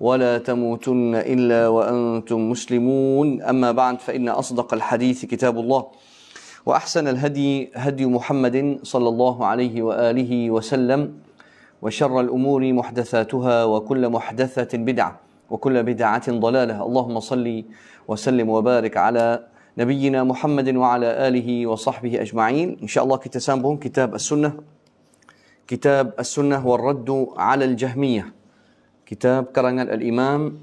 ولا تموتن الا وانتم مسلمون اما بعد فان اصدق الحديث كتاب الله واحسن الهدي هدي محمد صلى الله عليه واله وسلم وشر الامور محدثاتها وكل محدثه بدعه وكل بدعه ضلاله اللهم صل وسلم وبارك على نبينا محمد وعلى اله وصحبه اجمعين ان شاء الله كتسامبهم كتاب السنه كتاب السنه والرد على الجهميه كتاب karangan Al-Imam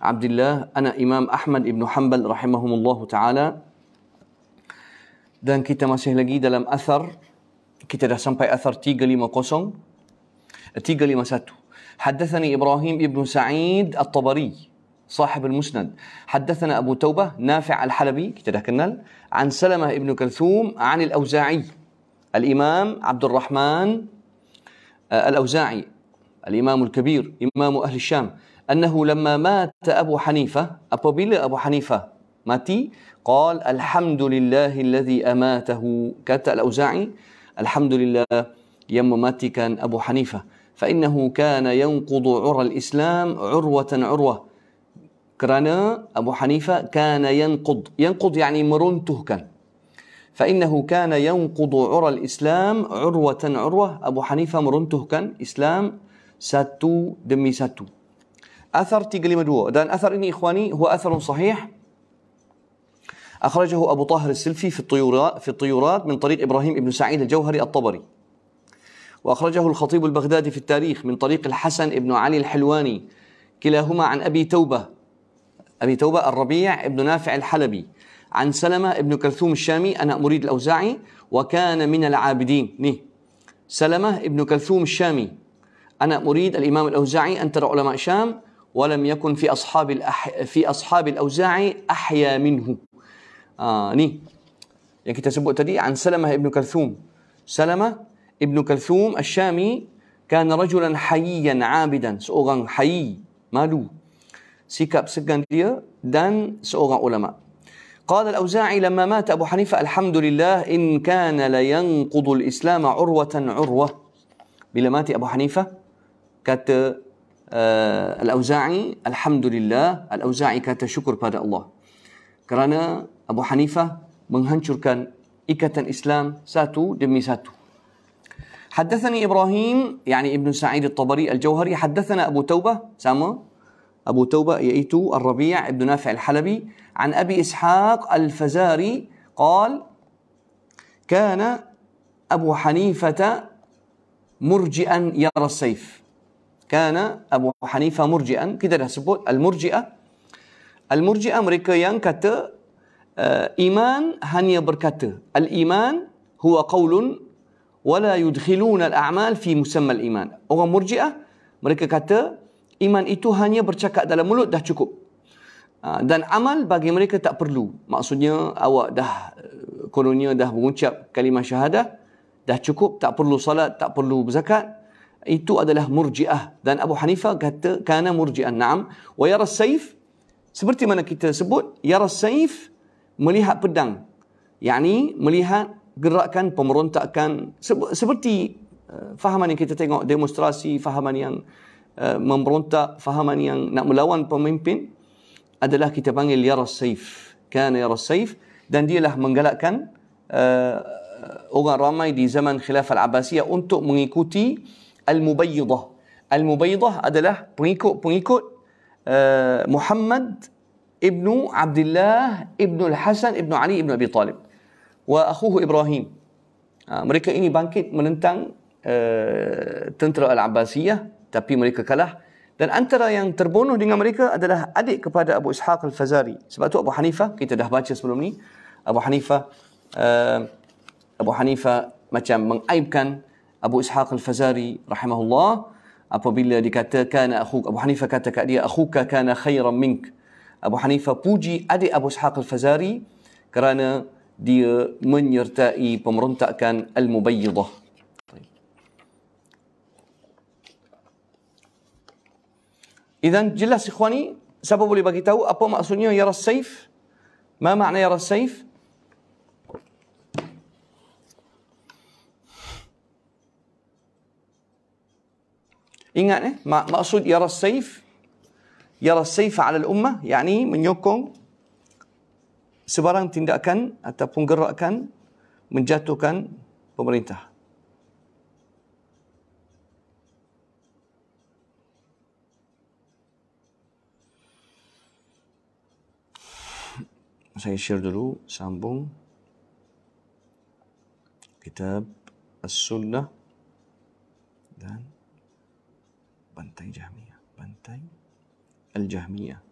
Abdullah anak Imam Ahmad Ibn Hanbal rahimahumullah taala dan kita masih lagi dalam أثر kita dah sampai athar 350 351 حدثني إبراهيم ابن سعيد الطبري صاحب المسند حدثنا أبو توبة نافع الحلبي كنال عن سلمة ابن كلثوم عن الأوزاعي الإمام عبد الرحمن الأوزاعي الإمام الكبير إمام أهل الشام أنه لما مات أبو حنيفة أبو بيل أبو حنيفة ماتي قال الحمد لله الذي أماته كتا الأوزاعي الحمد لله يم ماتي كان أبو حنيفة فإنه كان ينقض عرى الإسلام عروة عروة كرانا أبو حنيفة كان ينقض ينقض يعني مرنته كان فإنه كان ينقض عرى الإسلام عروة عروة أبو حنيفة مرنته كان إسلام satu demi satu. Athar 352 dan athar ini ikhwani huwa atharun sahih أخرجه أبو طاهر السلفي في الطيورات في الطيورات من طريق إبراهيم بن سعيد الجوهري الطبري وأخرجه الخطيب البغدادي في التاريخ من طريق الحسن بن علي الحلواني كلاهما عن أبي توبة أبي توبة الربيع بن نافع الحلبي عن سلمة بن كلثوم الشامي أنا مريد الأوزاعي وكان من العابدين نه سلمة بن كلثوم الشامي أنا أريد الإمام الأوزاعي أن ترى علماء الشام ولم يكن في أصحاب الأح... في أصحاب الأوزاعي أحيا منه آه ni yang kita sebut عن سلمة ابن كلثوم سلمة ابن كلثوم الشامي كان رجلا حييا عابدا سؤغا حي مالو سيكاب segan dia دان seorang علماء قال الأوزاعي لما مات أبو حنيفة الحمد لله إن كان لينقض الإسلام عروة عروة بلمات ابو حنيفه kata uh, Al-Auza'i alhamdulillah Al-Auza'i kata syukur pada Allah kerana Abu Hanifah menghancurkan ikatan Islam satu demi satu حدثني إبراهيم يعني ابن سعيد الطبري الجوهري حدثنا أبو توبة سامة أبو توبة يأيتو الربيع بن نافع الحلبي عن أبي إسحاق الفزاري قال كان أبو حنيفة مرجئا يرى السيف kana Abu Hanifa murji'an kita dah sebut al Murjia al-murji'ah mereka yang kata uh, iman hanya berkata al-iman huwa qaulun wala yudkhiluna al-a'mal fi musamma iman orang murji'ah mereka kata iman itu hanya bercakap dalam mulut dah cukup ah, dan amal bagi mereka tak perlu. Maksudnya awak dah eh, kononnya dah mengucap kalimah syahadah, dah cukup, tak perlu salat, tak perlu berzakat itu adalah murjiah dan Abu Hanifah kata kana murjian na'am wa yara saif seperti mana kita sebut yara saif melihat pedang yakni melihat gerakan pemberontakan seperti uh, fahaman yang kita tengok demonstrasi fahaman yang uh, memberontak fahaman yang nak melawan pemimpin adalah kita panggil yara saif kana yara saif dan dialah menggalakkan uh, orang ramai di zaman khilafah al-abbasiyah untuk mengikuti Al-Mubayyidah. Al-Mubayyidah adalah pengikut-pengikut uh, Muhammad ibnu Abdullah ibnu Al-Hasan ibnu Ali ibnu Abi Talib wa akhuhu Ibrahim. Uh, mereka ini bangkit menentang uh, tentera Al-Abbasiyah tapi mereka kalah dan antara yang terbunuh dengan mereka adalah adik kepada Abu Ishaq Al-Fazari. Sebab tu Abu Hanifah kita dah baca sebelum ni Abu Hanifah eh, uh, Abu Hanifah macam mengaibkan Abu Ishaq Al-Fazari rahimahullah apabila dikatakan akhu Abu Hanifah kata kat dia akhuka kana khairan mink Abu Hanifah puji adik Abu Ishaq Al-Fazari kerana dia menyertai pemerontakan Al-Mubayyidah Izan jelas ikhwani siapa boleh bagi tahu apa maksudnya Yara Saif ma makna Yara Saif Ingat eh, maksud yara saif yara saif ala ummah yakni menyokong sebarang tindakan ataupun gerakan menjatuhkan pemerintah. Saya share dulu, sambung. Kitab As-Sunnah dan بنتي جهمية بنتي الجهمية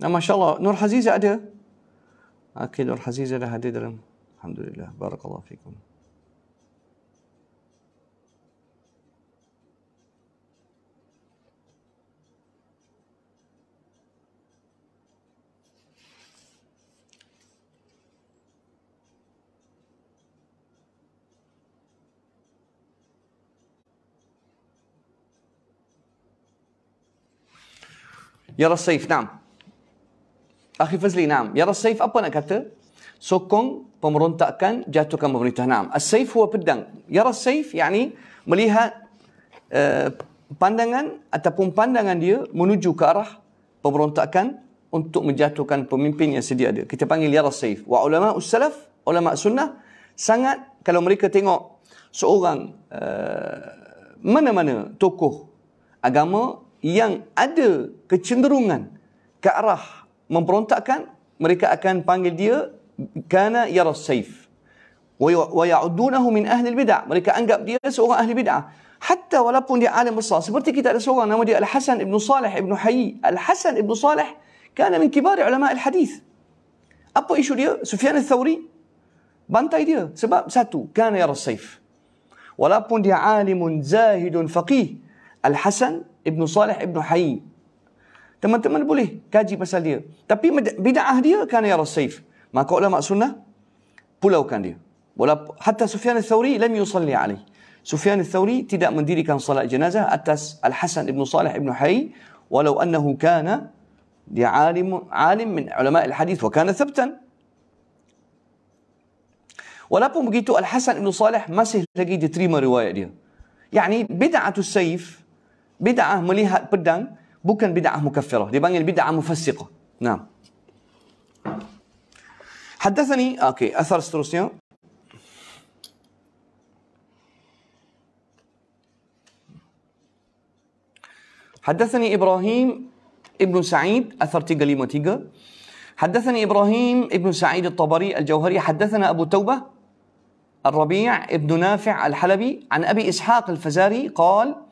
ما شاء الله نور حزيزة أده أكيد نور حزيزة لها ددرم الحمد لله بارك الله فيكم Ya Rasif, naam. akhir Fazli, naam. Ya Rasif, apa nak kata? Sokong, pemerontakkan, jatuhkan pemerintah. Naam. As-saif huwa pedang. Ya Rasif, yakni melihat uh, pandangan ataupun pandangan dia menuju ke arah pemerontakan untuk menjatuhkan pemimpin yang sedia ada. Kita panggil Ya Rasif. Wa ulama us-salaf, ulama sunnah, sangat kalau mereka tengok seorang uh, mana-mana tokoh agama yang ada kecenderungan ke arah memberontakkan mereka akan panggil dia kana yaras saif wa ya-, ya'udunahu min ahli bid'ah mereka anggap dia seorang ahli bid'ah hatta walaupun dia alim besar seperti kita ada seorang nama dia al-hasan ibn salih ibn hayy al-hasan ibn salih kana min kibar ulama hadis apa isu dia sufyan al-thawri bantai dia sebab satu kana yaras saif walaupun dia alim zahid faqih al-hasan Ibnu Salih Ibnu Hayy. Teman-teman boleh kaji pasal dia. Tapi bid'ah dia kan ya Rasaif. Maka ulama sunnah pulaukan dia. Wala hatta Sufyan al-Thawri lam yusalli alaih. Sufyan al-Thawri tidak mendirikan salat jenazah atas Al-Hasan Ibnu Salih Ibnu Hayy walau annahu kana dia alim alim min ulama al-hadis wa kana thabtan. Walaupun begitu Al-Hasan Ibn Salih masih lagi diterima riwayat dia. Yani bid'atul saif bid'ah melihat pedang bukan bid'ah mukaffirah. Dipanggil bid'ah mufassiqah. Nah. Haddathani, okey, asar seterusnya. حدثني إبراهيم ابن سعيد أثر تيجا ليما حدثني إبراهيم ابن سعيد الطبري الجوهري حدثنا أبو توبة الربيع ابن نافع الحلبي عن أبي إسحاق الفزاري قال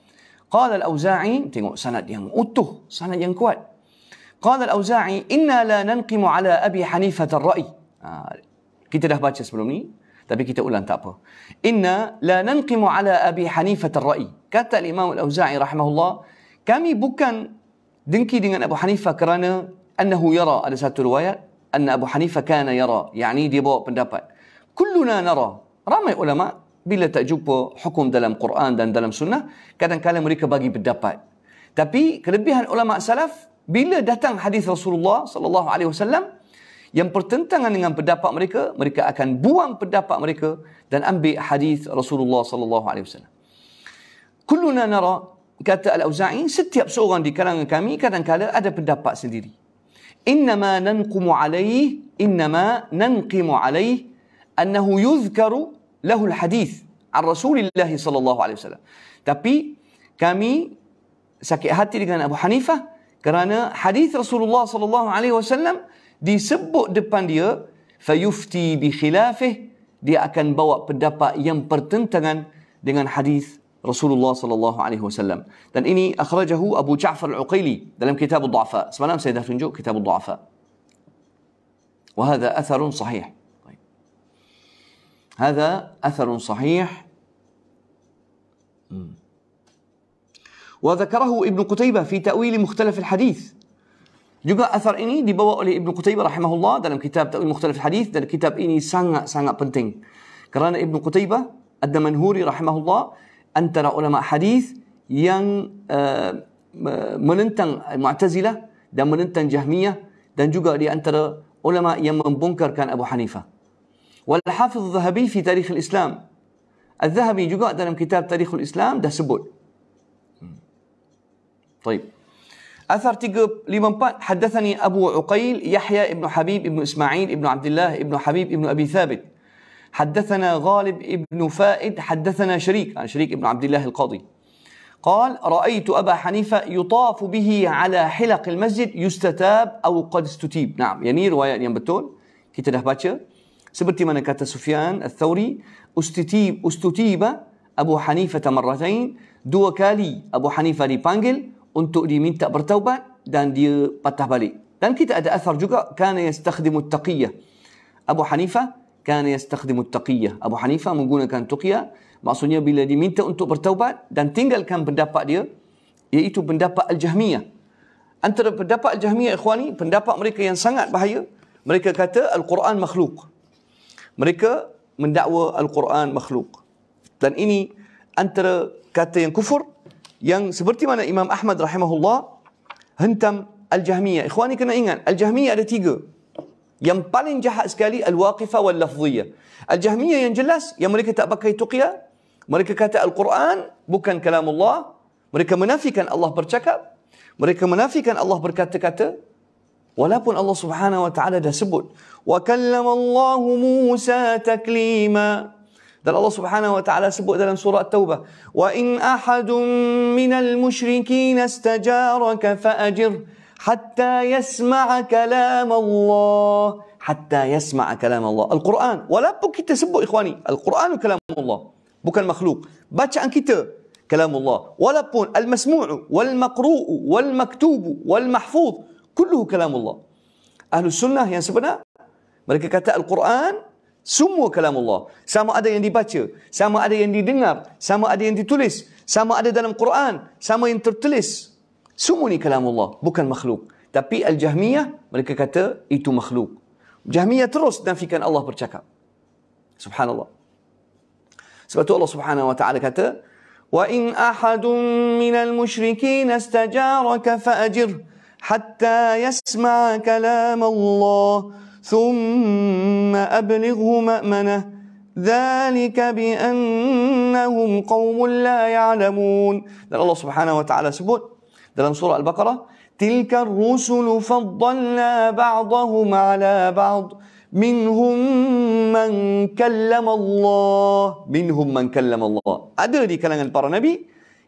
Qala al-Auza'i, tengok sanad yang utuh, sanad yang kuat. Qala al-Auza'i, inna la nanqimu ala Abi Hanifah ar-Ra'i. Ha, kita dah baca sebelum ni, tapi kita ulang tak apa. Inna la nanqimu ala Abi Hanifah ar-Ra'i. Kata Imam al-Auza'i rahimahullah, kami bukan dengki dengan Abu Hanifah kerana annahu yara ada satu riwayat anna Abu Hanifah kana yara, yakni dia bawa pendapat. Kulluna nara. Ramai ulama bila tak jumpa hukum dalam Quran dan dalam sunnah, kadang-kadang mereka bagi pendapat. Tapi kelebihan ulama salaf bila datang hadis Rasulullah sallallahu alaihi wasallam yang pertentangan dengan pendapat mereka, mereka akan buang pendapat mereka dan ambil hadis Rasulullah sallallahu alaihi wasallam. Kulluna nara kata al-Auza'i setiap seorang di kalangan kami kadang-kala ada pendapat sendiri. Inna Innama nanqumu Inna ma nanqimu alaihi annahu yuzkaru lahul hadith an Rasulillah sallallahu alaihi wasallam. Tapi kami sakit hati dengan Abu Hanifah kerana hadis Rasulullah sallallahu alaihi wasallam disebut depan dia fayufti bi khilafih dia akan bawa pendapat yang bertentangan dengan hadis Rasulullah sallallahu alaihi wasallam dan ini akhrajahu Abu Ja'far Al-Uqaili dalam kitab Ad-Dha'fa semalam saya dah tunjuk kitab Ad-Dha'fa wa hadha atharun sahih هذا أثر صحيح وذكره ابن قتيبة في تأويل مختلف الحديث juga أثر ini dibawa oleh ابن قتيبة رحمه الله dalam كتاب تأويل مختلف الحديث dan كتاب ini sangat sangat penting kerana ابن قتيبة ada manhuri رحمه الله antara ulama hadith yang uh, menentang Mu'tazilah dan menentang Jahmiyah dan juga di antara ulama yang membongkarkan Abu Hanifah. والحافظ الذهبي في تاريخ الإسلام الذهبي juga dalam كتاب تاريخ الإسلام dah sebut. طيب. أثر 354 حدثني أبو عقيل يحيى ابن حبيب ابن إسماعيل ابن عبد الله ابن حبيب ابن أبي ثابت حدثنا غالب ابن فائد حدثنا شريك عن شريك ابن عبد الله القاضي قال رأيت أبا حنيفة يطاف به على حلق المسجد يستتاب أو قد استتيب نعم يعني رواية yang betul kita dah Seperti mana kata Sufyan Al-Thawri, ustutib, ustutiba Abu Hanifa tamaratain, dua kali Abu Hanifah dipanggil untuk diminta bertaubat dan dia patah balik. Dan kita ada asar juga, kana yastakhdimu taqiyah. Abu Hanifah kana yastakhdimu taqiyah. Abu Hanifa, menggunakan taqiyah, maksudnya bila diminta untuk bertaubat dan tinggalkan pendapat dia, iaitu pendapat Al-Jahmiyah. Antara pendapat Al-Jahmiyah, ikhwani, pendapat mereka yang sangat bahaya, mereka kata Al-Quran makhluk. Mereka mendakwa Al-Quran makhluk. Dan ini antara kata yang kufur yang seperti mana Imam Ahmad rahimahullah hentam Al-Jahmiyah. Ikhwani kena ingat, Al-Jahmiyah ada tiga. Yang paling jahat sekali Al-Waqifah wal-Lafziyah. Al-Jahmiyah yang jelas, yang mereka tak pakai tuqiyah, mereka kata Al-Quran bukan kalam Allah. Mereka menafikan Allah bercakap. Mereka menafikan Allah berkata-kata. Walaupun Allah Subhanahu wa taala dah sebut wa kallama Allah Musa taklima. Dan Allah Subhanahu wa taala sebut dalam surah Taubah, "Wa in ahadun minal musyrikin istajaraka ajir hatta yasma'a kalam Allah." Hatta yasma'a kalam Allah. Al-Quran. Walaupun kita sebut ikhwani, Al-Quran kalam Allah. Bukan makhluk. Bacaan kita كلام الله ولبون المسموع والمقروء والمكتوب والمحفوظ kulluhu Allah, Ahlu sunnah yang sebenar, mereka kata Al-Quran, semua kalam Allah. Sama ada yang dibaca, sama ada yang didengar, sama ada yang ditulis, sama ada dalam Quran, sama yang tertulis. Semua ni kalam Allah bukan makhluk. Tapi Al-Jahmiyah, mereka kata itu makhluk. Jahmiyah terus nafikan Allah bercakap. Subhanallah. Sebab tu Allah subhanahu wa ta'ala kata, وَإِنْ أَحَدٌ مِّنَ الْمُشْرِكِينَ اسْتَجَارَكَ faajir." حتى يسمع كلام الله ثم أبلغه مأمنه ذلك بأنهم قوم لا يعلمون dan Allah subhanahu wa ta'ala sebut dalam surah Al-Baqarah تلك الرسل فضلنا بعضهم على بعض منهم من كلم الله منهم من كلم الله ada di kalangan para nabi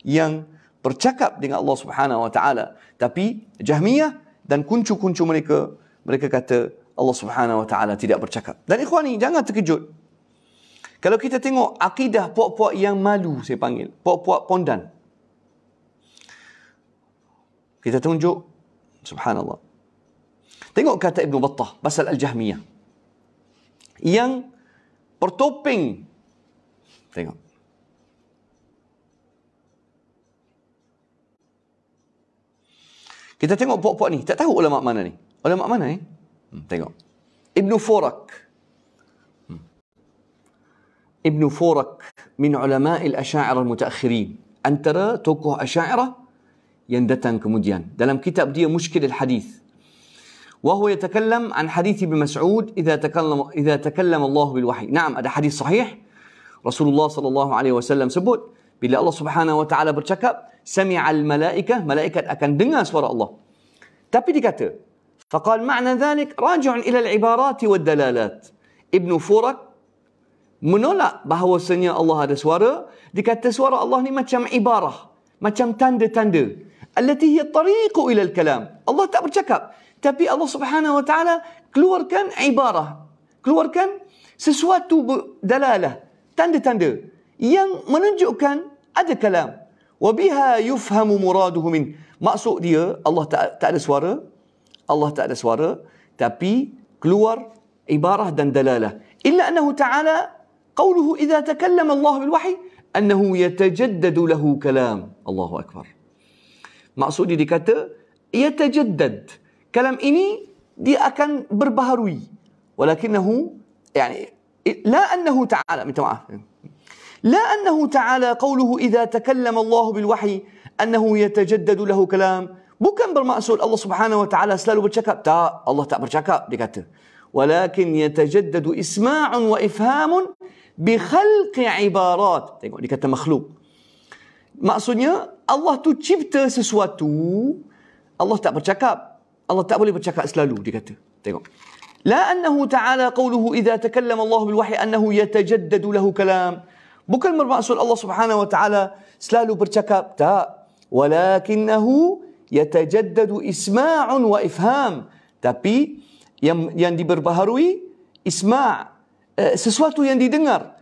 yang bercakap dengan Allah Subhanahu wa taala tapi Jahmiyah dan kuncu-kuncu mereka, mereka kata Allah Subhanahu Wa Taala tidak bercakap. Dan ikhwani, jangan terkejut. Kalau kita tengok akidah puak-puak yang malu saya panggil, puak-puak pondan. Kita tunjuk subhanallah. Tengok kata Ibn Battah pasal Al-Jahmiyah. Yang bertoping tengok Kita tengok puak-puak ni. Tak tahu ulama mana ni. Ulama mana ni? Hmm, tengok. Ibn Furak. Hmm. Ibn Furak min ulama al-asy'arah al-mutaakhirin. Antara tokoh asy'arah yang datang kemudian. Dalam kitab dia Mushkil al-Hadith. وهو يتكلم عن حديث ابن مسعود إذا تكلم إذا تكلم الله بالوحي نعم ada hadis sahih Rasulullah sallallahu alaihi wasallam sebut bila Allah Subhanahu wa taala bercakap sami'al malaikah malaikat akan dengar suara Allah tapi dikata faqal ma'na dhalik raji'un ila al-ibarat wa dalalat ibn furak menolak bahawasanya Allah ada suara dikata suara Allah ni macam ibarah macam tanda-tanda allati hiya tariqu ila al-kalam Allah tak bercakap tapi Allah Subhanahu wa taala keluarkan ibarah keluarkan sesuatu dalalah tanda-tanda yang menunjukkan ada kalam وبها يفهم مراده من maksud dia Allah tak tak ada suara Allah tak ada suara tapi keluar ibarah dan dalalah illa annahu ta'ala qawluhu idza takallama Allah bil wahy annahu yatajaddadu lahu kalam Allahu akbar maksud dia dikata yatajaddad kalam ini dia akan berbaharui walakinahu yani la annahu ta'ala minta maaf لا أنه تعالى قوله إذا تكلم الله بالوحي أنhu je tejeddedu lahu kalam. Bukan bermaksud Allah Subhanahu wa taala selalu bercakap. Tak, Allah tak bercakap dia kata. Walakin yatajaddadu isma'un wa ifhamun bi khalqi ibarat. Tengok dia kata makhluk. Maksudnya Allah tu cipta sesuatu, Allah tak bercakap. Allah tak boleh bercakap selalu dia kata. Tengok. لا أنه تعالى قوله إذا تكلم الله بالوحي أنه يتجدد له كلام Bukan bermaksud Allah Subhanahu wa taala selalu bercakap tak. Walakinahu yatajaddadu isma'un wa ifham. Tapi yang yang diperbaharui isma' eh, sesuatu yang didengar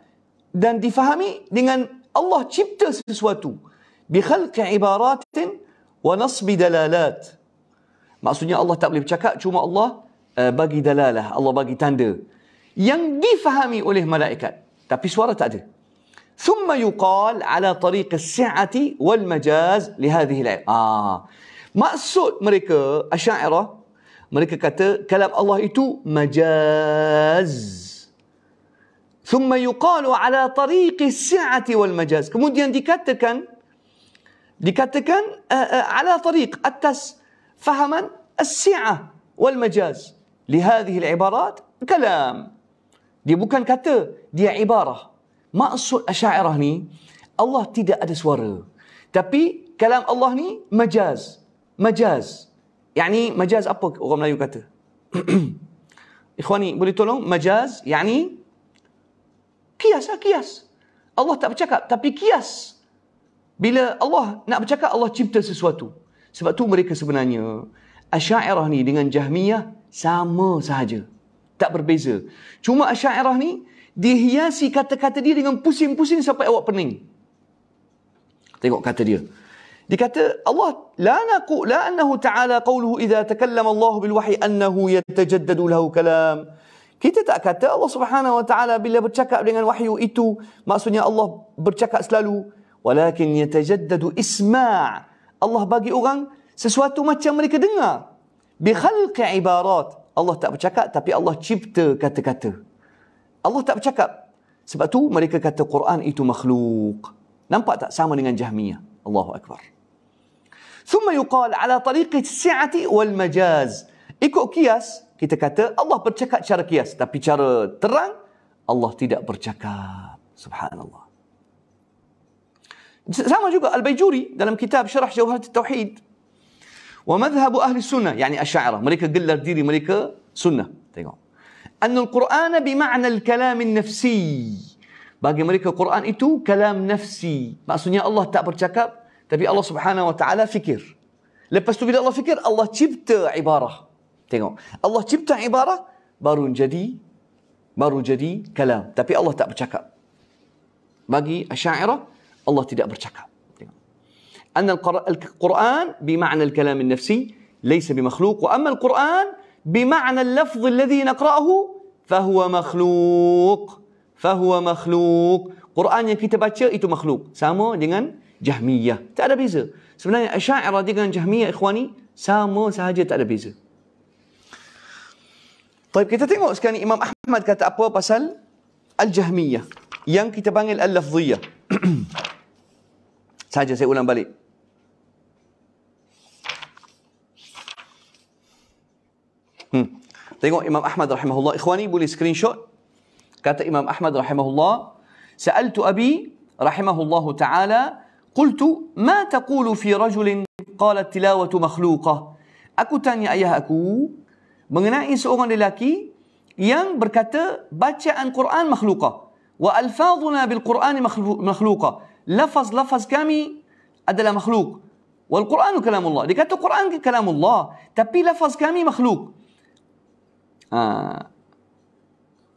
dan difahami dengan Allah cipta sesuatu bi khalq ibarat wa nasb dalalat. Maksudnya Allah tak boleh bercakap cuma Allah eh, bagi dalalah, Allah bagi tanda yang difahami oleh malaikat. Tapi suara tak ada. ثم يقال على طريق السعة والmajaz لهذه الآية. Ah. Maksud mereka Asy'ariyah mereka kata kalam Allah itu majaz. ثم يقال على طريق السعة والمجاز kemudian dikatakan dikatakan uh, uh, على طريق atas fahaman السعة والمجاز لهذه العبارات كلام dia bukan kata dia ibarah maksud asy'ariyah ni Allah tidak ada suara. Tapi kalam Allah ni majaz. Majaz. Yani majaz apa orang Melayu kata? Ikhwani, boleh tolong? Majaz, yani kias lah, kias. Allah tak bercakap, tapi kias. Bila Allah nak bercakap, Allah cipta sesuatu. Sebab tu mereka sebenarnya, Asyairah ni dengan Jahmiyah sama sahaja. Tak berbeza. Cuma Asyairah ni, dihiasi kata-kata dia dengan pusing-pusing sampai awak pening. Tengok kata dia. Dikata Allah la naqu la annahu ta'ala qawluhu idza takallama Allah bil wahyi annahu yatajaddadu lahu kalam. Kita tak kata Allah Subhanahu wa taala bila bercakap dengan wahyu itu maksudnya Allah bercakap selalu walakin yatajaddadu isma' Allah bagi orang sesuatu macam mereka dengar bi khalqi ibarat Allah tak bercakap tapi Allah cipta kata-kata. Allah tak bercakap. Sebab tu mereka kata Quran itu makhluk. Nampak tak sama dengan Jahmiyah? Allahu Akbar. ثم يقال على طريق السعة والمجاز. Ikut kias, kita kata Allah bercakap secara kias. Tapi cara terang, Allah tidak bercakap. Subhanallah. Sama juga Al-Bayjuri dalam kitab Syarah Jawahat Tauhid. Wa madhabu ahli sunnah, yani asyairah. Mereka gelar diri mereka sunnah. أن القرآن بمعنى الكلام الnafsi. Bagi mereka Quran itu kalam nafsi. Maksudnya Allah tak bercakap tapi Allah Subhanahu wa taala fikir. Lepas tu bila Allah fikir Allah cipta ibarah. Tengok. Allah cipta ibarah baru jadi baru jadi kalam. Tapi Allah tak bercakap. Bagi Asy'ariyah Allah tidak bercakap. Tengok. Anna al-Quran bi ma'na al-kalam an-nafsi laysa bimakhluq wa amma al-Quran بمعنى اللفظ الذي نقرأه فهو مخلوق فهو مخلوق Quran yang kita baca itu makhluk sama dengan Jahmiyah tak ada beza sebenarnya Asy'ariyah dengan Jahmiyah ikhwani sama sahaja tak ada beza Baik kita tengok sekarang Imam Ahmad kata apa pasal Al-Jahmiyah yang kita panggil Al-Lafdhiyah Saja saya ulang balik Hmm. Tengok Imam Ahmad rahimahullah. Ikhwani boleh screenshot. Kata Imam Ahmad rahimahullah. Sa'altu abi rahimahullahu ta'ala. Qultu ma taqulu fi rajulin qala tilawatu makhluqah. Aku tanya ayah aku mengenai seorang lelaki yang berkata bacaan Quran makhluqah. Wa alfazuna bil Quran makhluqah. Lafaz-lafaz kami adalah makhluk. Wal Quranu kalamullah. Dia kata Quran kalamullah. Tapi lafaz kami makhluk. آه.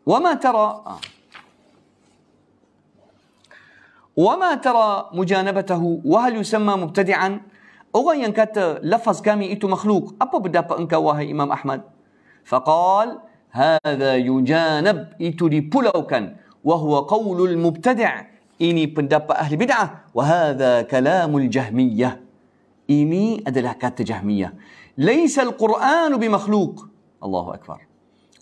وما ترى آه. وما ترى مجانبته وهل يسمى مبتدعا أغيا كات لفظ كامي إتو مخلوق أبا بدا إنك وهي إمام أحمد فقال هذا يجانب إتو دي كان وهو قول المبتدع إني بدا أهل بدعة وهذا كلام الجهمية إني أدلها كات جهمية ليس القرآن بمخلوق الله أكبر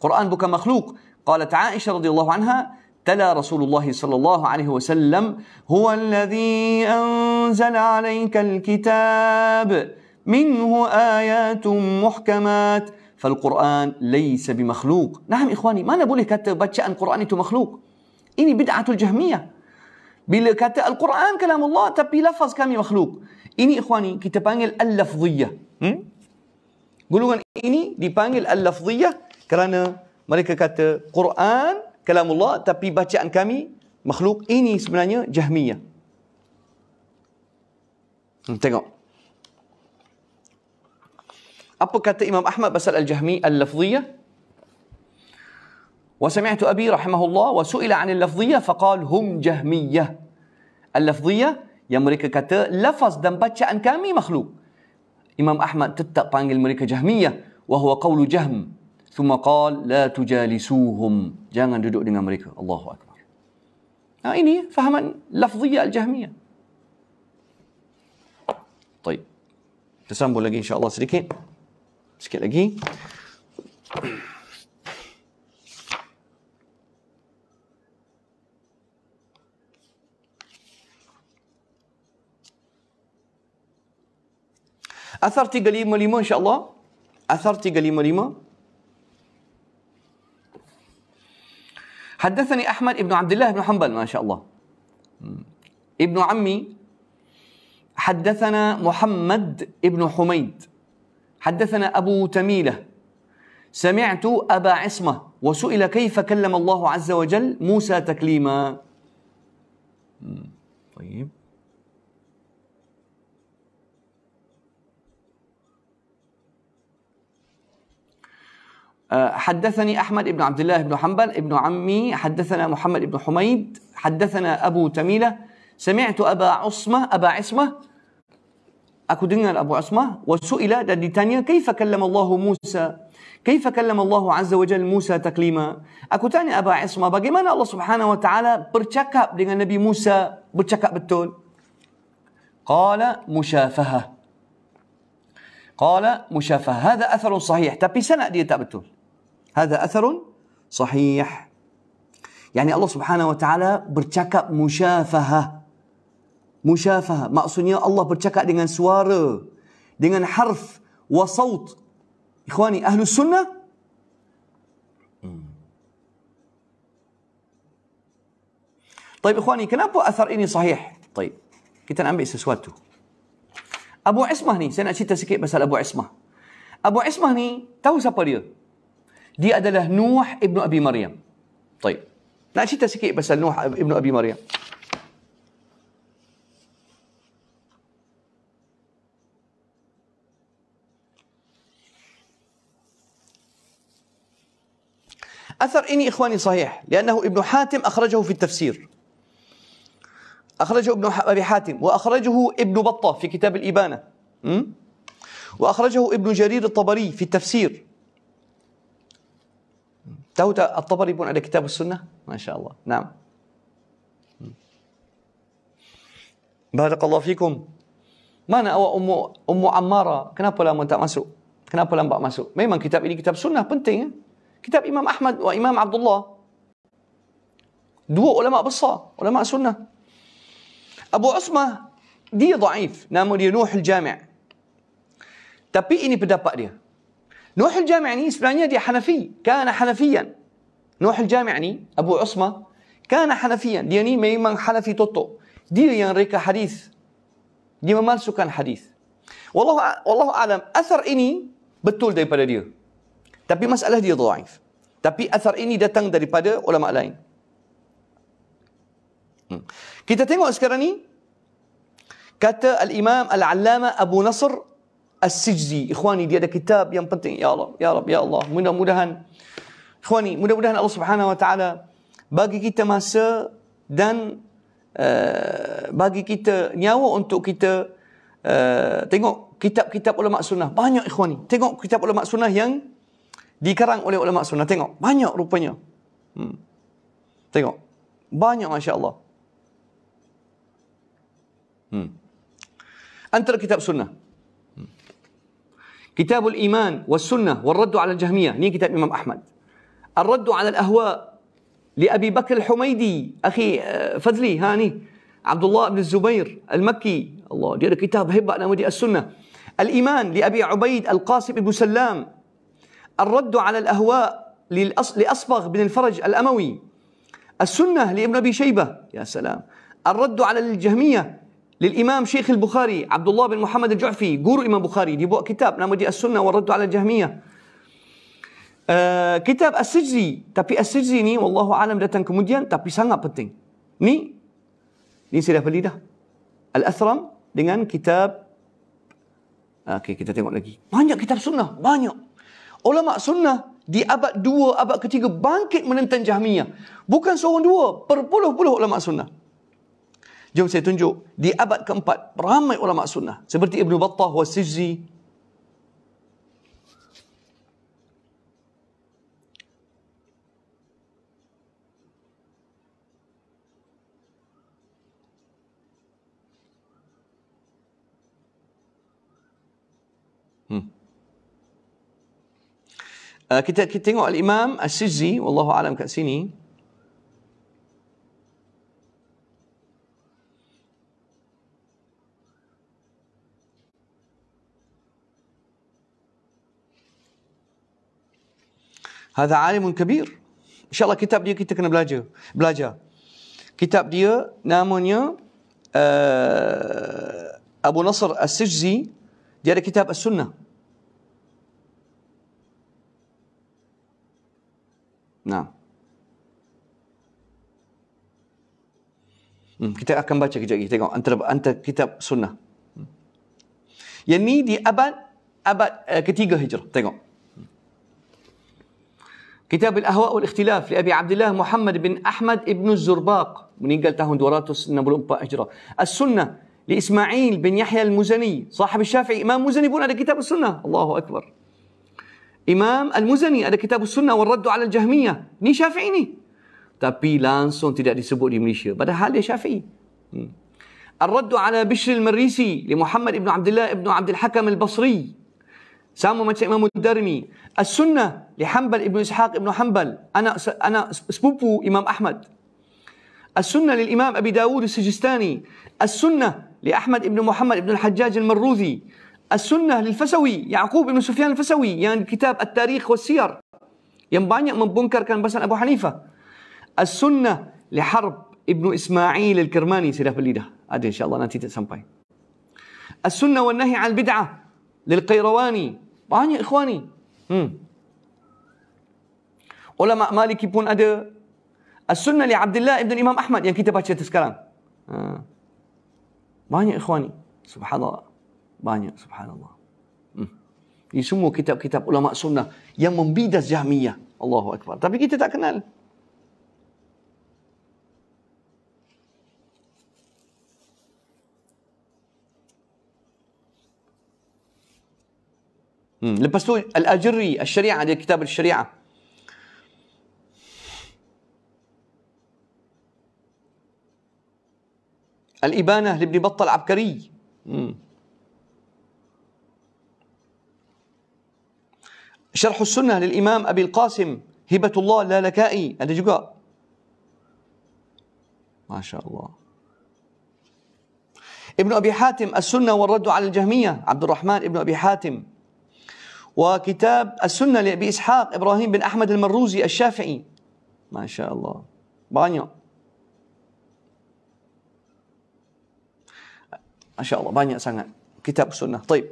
القرآن بك مخلوق قالت عائشة رضي الله عنها تلا رسول الله صلى الله عليه وسلم هو الذي أنزل عليك الكتاب منه آيات محكمات فالقرآن ليس بمخلوق نعم إخواني ما نقول لك أن القرآن مخلوق إني بدعة الجهمية بل القرآن كلام الله تبي لفظ كم مخلوق إني إخواني كتبان اللفظية قولوا إني دي بانجل اللفظية Kerana mereka kata Quran kalamullah tapi bacaan kami makhluk ini sebenarnya Jahmiyah. Hmm, tengok. Apa kata Imam Ahmad pasal Al-Jahmi Al-Lafziyah? وسمعت أبي رحمه الله وسئل عن اللفظية فقال هم جهمية اللفظية يا مريكا كتا لفظ دم باتشا أن كامي مخلوق إمام أحمد تتا بانجل مريكا جهمية وهو قول jahm. Thumma qal la tujalisuhum. Jangan duduk dengan mereka. Allahu Akbar. Nah, ha, ini fahaman lafziya al-jahmiya. Baik. Kita sambung lagi insyaAllah sedikit. Sikit lagi. Asar 355 insyaAllah. Asar 355. حدثني أحمد بن عبد الله بن حنبل ما شاء الله ابن عمي حدثنا محمد بن حميد حدثنا أبو تميلة سمعت أبا عصمة وسئل كيف كلم الله عز وجل موسى تكليما طيب آه، حدثني احمد بن عبد الله بن حنبل بن عمي حدثنا محمد بن حميد حدثنا ابو تميله سمعت ابا عصمه ابا عصمه اكو دنيا ابو عصمه وسئل دادي تانيا كيف كلم الله موسى كيف كلم الله عز وجل موسى تكليما اكو تاني ابا عصمه بجمان الله سبحانه وتعالى بركب دين النبي موسى بركب بالتول قال مشافهه قال مشافهه هذا اثر صحيح تبي سنه دي تبتول هذا أثر صحيح يعني الله سبحانه وتعالى bercakap مشافهة مشافهة maksudnya الله bercakap dengan suara dengan حرف وصوت إخواني أهل السنة طيب إخواني kenapa أثر ini صحيح طيب kita nak ambil sesuatu Abu Ismah ni saya nak cerita sikit pasal Abu Ismah Abu Ismah ni tahu siapa dia دي adalah نوح ابن ابي مريم طيب لا شيء تسكي بس نوح ابن ابي مريم أثر إني إخواني صحيح لأنه ابن حاتم أخرجه في التفسير أخرجه ابن أبي حاتم وأخرجه ابن بطة في كتاب الإبانة وأخرجه ابن جرير الطبري في التفسير Tahu tak At-Tabari pun ada kitab sunnah? Masya Allah. Naam. Hmm. Barakallahu fikum. Mana awak Ummu, Ummu Ammarah? Kenapa lama tak masuk? Kenapa lambat masuk? Memang kitab ini kitab sunnah penting. Eh? Kitab Imam Ahmad wa Imam Abdullah. Dua ulama besar. Ulama sunnah. Abu Usmah. Dia daif. Nama dia Nuh al-Jami' Tapi ini pendapat dia. نوح الجامعني سبلانيه دي حنفي كان حنفيا نوح الجامعني ابو عصمه كان حنفيا دياني ميمن حنفي توتو دي ريكا حديث دي مال سكان حديث والله والله اعلم اثر اني بتول دي pada dia tapi masalah dia ضعيف tapi اثر اني datang daripada ulama lain kita tengok sekarang ni kata al-imam al-allama abu nasr As-Sijzi. Ikhwani, dia ada kitab yang penting. Ya Allah, ya Rabb, ya Allah. Mudah-mudahan. Ikhwani, mudah-mudahan Allah Subhanahu Wa Taala bagi kita masa dan uh, bagi kita nyawa untuk kita uh, tengok kitab-kitab ulama sunnah. Banyak ikhwani. Tengok kitab ulama sunnah yang dikarang oleh ulama sunnah. Tengok. Banyak rupanya. Hmm. Tengok. Banyak Masya Allah. Hmm. Antara kitab sunnah. كتاب الإيمان والسنة والرد على الجهمية نين كتاب الإمام أحمد الرد على الأهواء لأبي بكر الحميدي أخي آه، فضلي هاني عبد الله بن الزبير المكي الله دير كتاب هبة أنا ودي السنة الإيمان لأبي عبيد القاسم بن سلام الرد على الأهواء لأصبغ بن الفرج الأموي السنة لابن أبي شيبة يا سلام الرد على الجهمية للامام شيخ البخاري عبد الله بن محمد الجعفي جورو امام بخاري دي كتاب نعم دي السنه والرد على الجهميه Uh, kitab eh, As-Sijri Tapi As-Sijri ni Wallahu alam datang kemudian Tapi sangat penting Ni Ni saya dah beli dah Al-Athram Dengan kitab eh, Okay kita tengok lagi Banyak kitab sunnah Banyak Ulama sunnah Di abad 2 Abad ketiga Bangkit menentang Jahmiyah Bukan seorang dua Perpuluh-puluh ulama sunnah Jom saya tunjuk. Di abad keempat, ramai ulama sunnah. Seperti Ibn Battah wa Sijzi. Hmm. Uh, kita, kita tengok Al-Imam Al-Sijzi, Wallahu'alam kat sini. Hadha alimun kabir. InsyaAllah kitab dia kita kena belajar. Belajar. Kitab dia namanya uh, Abu Nasr As-Sijzi. Dia ada kitab As-Sunnah. Nah. Hmm, kita akan baca kejap lagi. Tengok antara, antara kitab sunnah. Hmm. Yang ni di abad abad uh, ketiga hijrah. Tengok. كتاب الأهواء والاختلاف لأبي عبد الله محمد بن أحمد بن الزرباق من إنجلتا هندوراتوس نبلومبا أجرا السنة لإسماعيل بن يحيى المزني صاحب الشافعي إمام مزني بن هذا كتاب السنة الله أكبر إمام المزني هذا كتاب السنة والرد على الجهمية ني شافعي ني لانسون langsung tidak disebut di Malaysia padahal dia syafi'i hmm. الرد على بشر المريسي لمحمد بن عبد الله بن عبد الحكم البصري سامو مثل امام الدرمي السنه لحنبل ابن اسحاق ابن حنبل انا انا سبوبو امام احمد السنه للامام ابي داود السجستاني السنه لاحمد ابن محمد ابن الحجاج المروذي السنه للفسوي يعقوب بن سفيان الفسوي يعني كتاب التاريخ والسير يعني من بنكر كان pasal ابو حنيفه السنه لحرب ابن اسماعيل الكرماني سيره بليده هذا ان شاء الله نتيجه سامباي السنه والنهي عن البدعه للقيرواني Banyak ikhwan ni. Hmm. Ulama Maliki pun ada As-Sunnah li Abdullah ibn Imam Ahmad yang kita baca tu sekarang. Hmm. Banyak ikhwan ni. Subhanallah. Banyak subhanallah. Hmm. Ini semua kitab-kitab ulama sunnah yang membidas Jahmiyah. Allahu Akbar. Tapi kita tak kenal. لبستوه الأجري الشريعة دي كتاب الشريعة الإبانة لابن بطة العبكري شرح السنة للإمام أبي القاسم هبة الله لا لكائي juga ما شاء الله ابن أبي حاتم السنة والرد على الجهمية عبد الرحمن ابن أبي حاتم وكتاب السنة لأبي إسحاق إبراهيم بن أحمد المروزي الشافعي ما شاء الله بانيا ما شاء الله بانيا سنة كتاب السنة طيب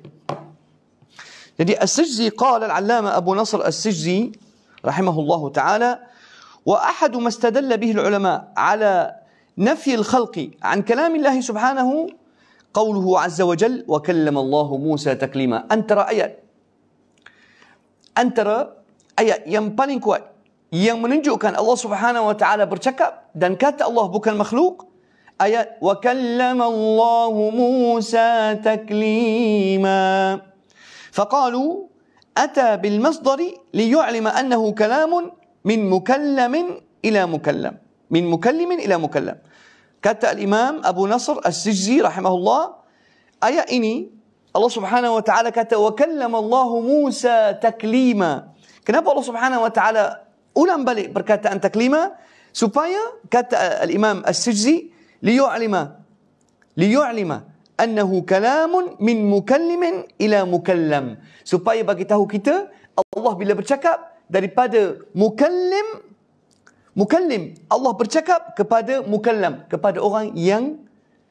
jadi السجزي قال العلامة أبو نصر السجزي رحمه الله تعالى وأحد ما استدل به العلماء على نفي الخلق عن كلام الله سبحانه قوله عز وجل وكلم الله موسى تكليما أنت رأيت antara ayat yang paling kuat yang menunjukkan Allah Subhanahu wa taala bercakap dan kata Allah bukan makhluk ayat wa kallama Allah Musa taklima faqalu ata bil masdar li yu'lima annahu kalam min mukallam ila mukallam min مكلم ila mukallam kata al Imam Abu Nasr As-Sijzi rahimahullah ayat ini Allah Subhanahu wa taala kata wa kallama Allah Musa taklima. Kenapa Allah Subhanahu wa taala ulang balik perkataan taklima? Supaya kata eh, al-Imam As-Sijzi liyu'lima liyu'lima annahu kalam min mukallimin ila mukallam. Supaya bagi tahu kita Allah bila bercakap daripada mukallim mukallim Allah bercakap kepada mukallam kepada orang yang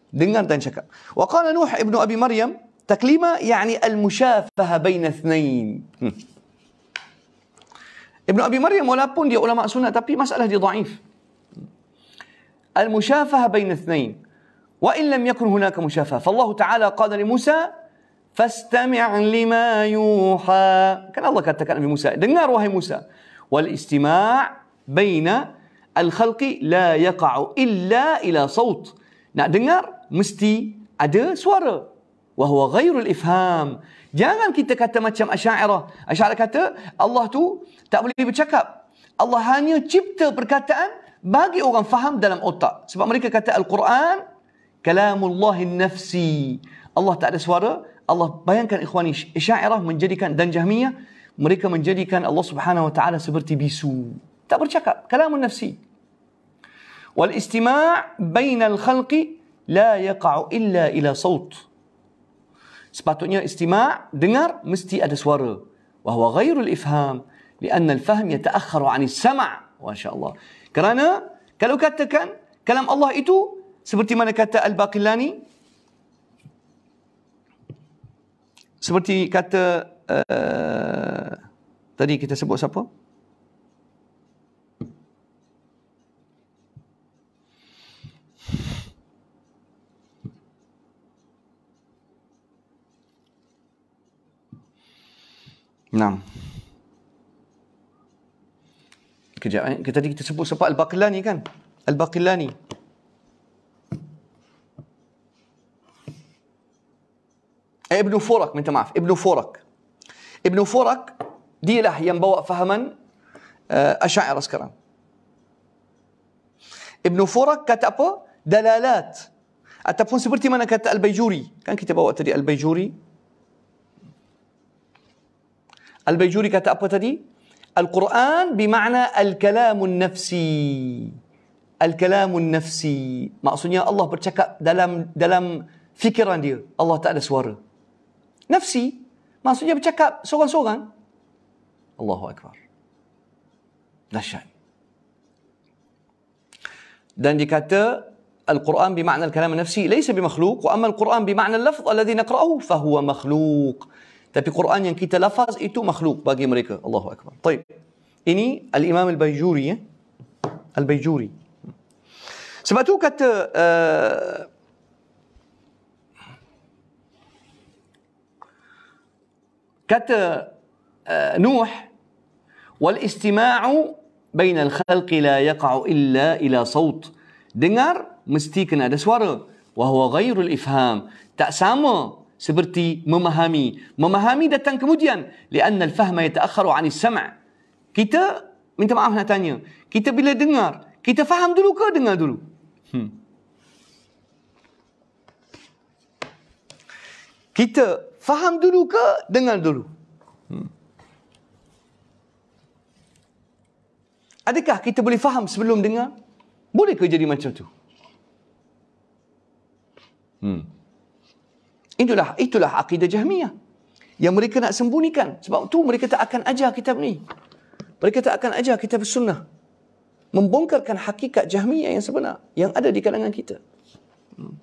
dengar dan cakap. Wa qala Nuh ibnu Abi Maryam تكليمة يعني المشافهة بين اثنين ابن أبي مريم ولا بوند يا علماء سنة تبي مسألة دي ضعيف المشافهة بين اثنين وإن لم يكن هناك مشافهة فالله تعالى قال لموسى فاستمع لما يوحى كان الله قد تكلم بموسى دنار وهي موسى والاستماع بين الخلق لا يقع إلا إلى صوت نعم، نا دنار مستي أدى سوارة wahwa ghairul ifham. Jangan kita kata macam Asy'ariyah. Asy'ariyah kata Allah tu tak boleh bercakap. Allah hanya cipta perkataan bagi orang faham dalam otak. Sebab mereka kata Al-Quran kalamullahin nafsi. Allah tak ada suara. Allah bayangkan ikhwani Asy'ariyah menjadikan dan Jahmiyah mereka menjadikan Allah Subhanahu wa taala seperti bisu. Tak bercakap, kalamun nafsi. Wal istima' bainal khalqi la yaqa'u illa ila sawt sepatutnya istima' dengar mesti ada suara wahwa ghairul ifham لأن الفهم يتأخر عن السمع ما شاء الله كرانا كلو كان كلام الله إتو سبرتي ما نكتا الباقلاني سبرتي كتا أه... تدي كتا سبو سبو نعم كجاب كنت تدي تسبو سبا الباقلاني كان الباقلاني ابن فورك من تمعف ابن فورك ابن فورك دي له ينبوا فهما أشاعر أسكرا ابن فورك كتب دلالات أتبون سبرتي من كتب البيجوري كان كتبه وقت البيجوري البيجوري كاتا وتدي القرآن بمعنى الكلام النفسي الكلام النفسي maksudnya الله bercakap dalam dalam fikiran dia Allah tak ada suara nafsi maksudnya bercakap seorang-seorang Allahu akbar dahsyat dan dikata القرآن بمعنى الكلام النفسي ليس بمخلوق وأما القرآن بمعنى اللفظ الذي نقرأه فهو مخلوق Tapi Quran yang kita lafaz itu makhluk bagi mereka. Allahu Akbar. Baik. Ini Al-Imam Al-Bayjuri ya. Al-Bayjuri. Sebab tu kata uh, kata uh, Nuh wal istima'u بين الخلق لا يقع إلا إلى صوت Dengar mesti kena ada suara. Wa huwa ghairul ifham. Tak sama seperti memahami. Memahami datang kemudian. Lianna al-fahma yata'akharu anis sam' Kita, minta maaf nak tanya. Kita bila dengar, kita faham dulu ke dengar dulu? Hmm. Kita faham dulu ke dengar dulu? Hmm. Adakah kita boleh faham sebelum dengar? Boleh ke jadi macam tu? Hmm. Itulah itulah akidah Jahmiyah. Yang mereka nak sembunyikan. Sebab tu mereka tak akan ajar kitab ni. Mereka tak akan ajar kitab sunnah. Membongkarkan hakikat Jahmiyah yang sebenar. Yang ada di kalangan kita. Hmm.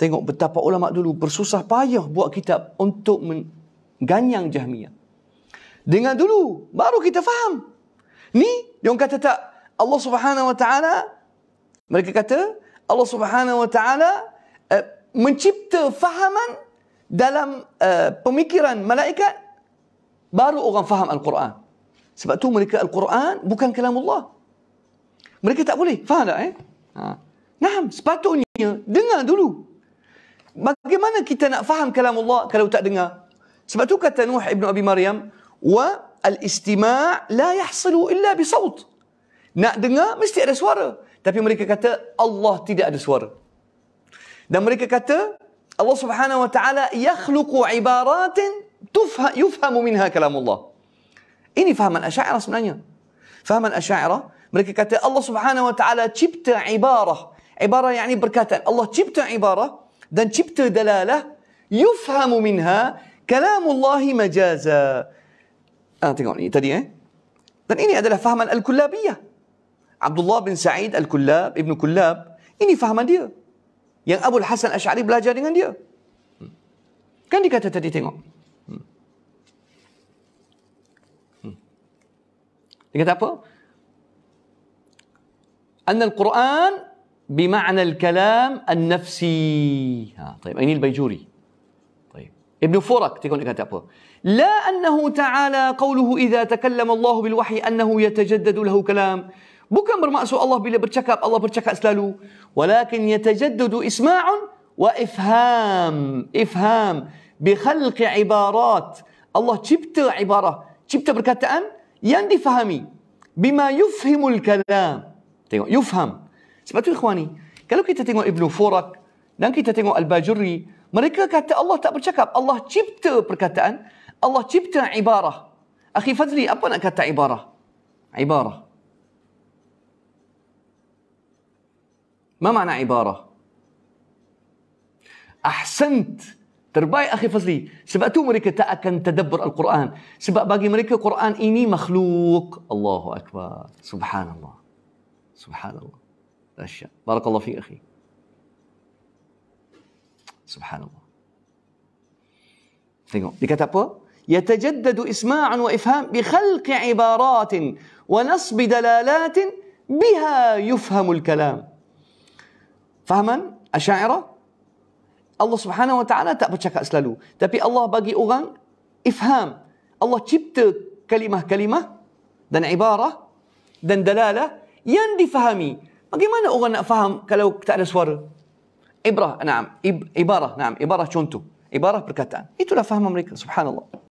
Tengok betapa ulama dulu bersusah payah buat kitab untuk mengganyang Jahmiyah. Dengan dulu baru kita faham. Ni yang kata tak Allah Subhanahu Wa Taala mereka kata Allah Subhanahu Wa Taala eh, mencipta fahaman dalam eh, pemikiran malaikat baru orang faham Al-Quran. Sebab tu mereka Al-Quran bukan kalam Allah. Mereka tak boleh. Faham tak eh? Ha. Nah, sepatutnya dengar dulu. Bagaimana kita nak faham kalam Allah kalau tak dengar? Sebab tu kata Nuh Ibn Abi Maryam, wa al-istima' la yahsulu illa bi Nak dengar mesti ada suara. Tapi mereka kata Allah tidak ada suara. Dan mereka kata Allah Subhanahu wa taala yakhluqu ibarat tufha, yufhamu minha kalam Allah. Ini fahaman Asy'ariyah sebenarnya. Fahaman Asy'ariyah mereka kata Allah Subhanahu wa taala cipta ibarah. Ibarah yakni perkataan. Allah cipta ibarah dan cipta dalalah yufhamu minha kalam Allah majaza. Ah tengok ni tadi eh. Dan ini adalah fahaman al-kullabiyah. عبد الله bin Sa'id Al-Kullab, Ibn Kullab, ini fahaman dia. Yang Abu Hasan Ash'ari belajar dengan dia. Kan dikata tadi tengok. Hmm. Hmm. Dia kata apa? Anna al-Quran بمعنى الكلام النفسي ها طيب أين البيجوري طيب ابن فرك تقول كتابه لا أنه تعالى قوله إذا تكلم الله بالوحي أنه يتجدد له كلام Bukan bermaksud Allah bila bercakap, Allah bercakap selalu. Walakin yatajaddudu isma'un wa ifham. Ifham. Bi khalqi ibarat. Allah cipta ibarah. Cipta perkataan yang difahami. Bima yufhimul kalam. Tengok, yufham. Sebab tu, ikhwani. Kalau kita tengok Ibn Furak dan kita tengok Al-Bajuri, mereka kata Allah tak bercakap. Allah cipta perkataan. Allah cipta ibarah. Akhi Fazli, apa nak kata ibarah? Ibarah. ما معنى عبارة أحسنت ترباي أخي فضلي سبق مريكا تأكن تدبر القرآن سبق باقي مريكا قرآن إني مخلوق الله أكبر سبحان الله سبحان الله أشياء بارك الله فيك أخي سبحان الله Tengok, يتجدد إسماع وإفهام بخلق عبارات ونصب دلالات بها يفهم الكلام Fahaman? Asyairah? Allah subhanahu wa ta'ala tak bercakap selalu. Tapi Allah bagi orang ifham. Allah cipta kalimah-kalimah dan ibarah dan dalalah yang difahami. Bagaimana orang nak faham kalau tak ada suara? Ibrah, naam. Ib, ibarah, naam. Ibarah contoh. Ibarah perkataan. Itulah faham mereka. Subhanallah.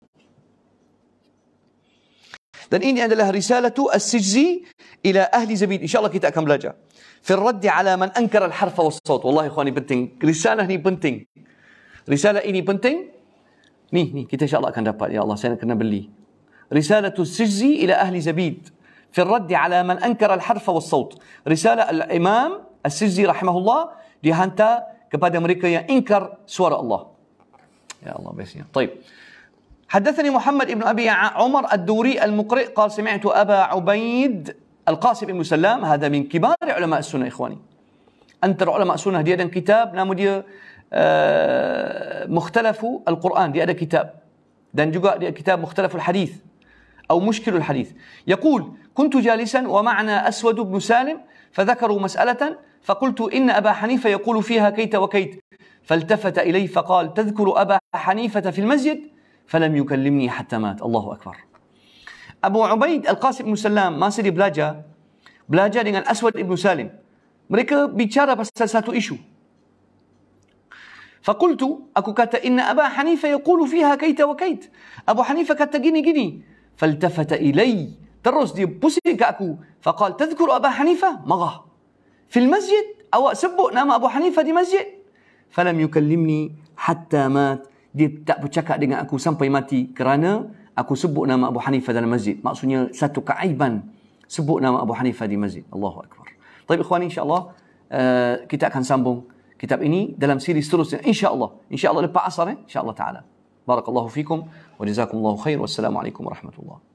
dan ini adalah risalatu as-sijzi ila ahli Zabid. Insyaallah kita akan belajar. fi ala man ankara al-harf wa as-sawt wallahi ikhwani penting risalah ni penting risalah ini penting ni ni kita insyaAllah akan dapat ya Allah saya kena beli risalatu as-sijzi ila ahli رسالة السجزي إلى أهل زبيد في الرد على من أنكر الحرف والصوت رسالة الإمام السجزي رحمه الله dihantar kepada mereka yang ingkar suara Allah ya Allah biasanya طيب حدثني محمد بن أبي عمر الدوري المقرئ قال سمعت أبا عبيد القاسم بن سلام هذا من كبار علماء السنة إخواني انت علماء السنة دي كتاب نامو دي آه، مختلف القرآن dia كتاب kitab dan juga dia مختلف الحديث أو مشكل الحديث يقول كنت جالسا ومعنا أسود بن سالم فذكروا مسألة فقلت إن أبا حنيفة يقول فيها كيت وكيت فالتفت إلي فقال تذكر أبا حنيفة في المسجد فلم يكلمني حتى مات الله أكبر أبو عبيد القاسم بن سلام ما سري بلاجا بلاجا دين الأسود بن سالم مريكا بيشارة بس ساتو إيشو فقلت أكو كاتا إن أبا حنيفة يقول فيها كيت وكيت أبو حنيفة كاتا جيني جيني فالتفت إلي ترس دي بوسيك أكو فقال تذكر أبا حنيفة مغا في المسجد أو سبق نام أبو حنيفة دي مسجد فلم يكلمني حتى مات dia tak bercakap dengan aku sampai mati kerana aku sebut nama Abu Hanifah dalam masjid. Maksudnya satu keaiban sebut nama Abu Hanifah di masjid. Allahu Akbar. Tapi ikhwan insyaAllah uh, kita akan sambung kitab ini dalam siri seterusnya. InsyaAllah. InsyaAllah lepas asar. Eh? InsyaAllah ta'ala. Barakallahu fikum. Wa jazakumullahu khair. Wassalamualaikum warahmatullahi wabarakatuh.